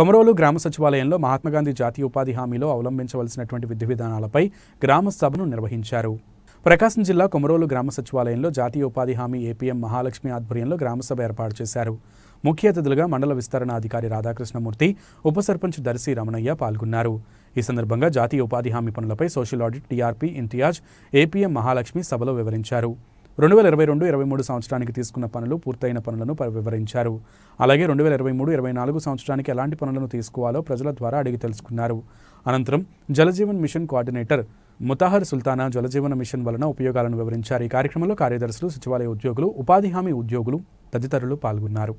కొమరోలు గ్రామ సచివాలయంలో మహాత్మాగాంధీ జాతీయ ఉపాధి హామీలో అవలంబించవలసినటువంటి విధి విధానాలపై గ్రామ సభను నిర్వహించారు ప్రకాశం జిల్లా కొమరోలు గ్రామ సచివాలయంలో జాతీయ ఉపాధి హామీ ఏపీఎం మహాలక్ష్మి ఆధ్వర్యంలో గ్రామసభ ఏర్పాటు చేశారు ముఖ్య అతిథులుగా మండల విస్తరణ అధికారి రాధాకృష్ణమూర్తి ఉప సర్పంచ్ దర్శి రమణయ్య పాల్గొన్నారు ఈ సందర్భంగా జాతీయ ఉపాధి హామీ పనులపై social audit TRP Imtiaz APM Mahalakshmi సభలో వివరించారు రెండు వేల ఇరవై రెండు ఇరవై మూడు సంవత్సరానికి తీసుకున్న పనులు పూర్తయిన పనులను వివరించారు అలాగే రెండు వేల ఇరవై మూడు ఇరవై నాలుగు సంవత్సరానికి ఎలాంటి పనులను తీసుకోవాలో ప్రజల ద్వారా అడిగి తెలుసుకున్నారు అనంతరం Jaljeevan mission coordinator Mutahar Sultana Jaljeevan mission వలన ఉపయోగాలను వివరించారు ఈ కార్యక్రమంలో కార్యదర్శులు సచివాలయ ఉద్యోగులు ఉపాధి హామీ ఉద్యోగులు తదితరులు పాల్గొన్నారు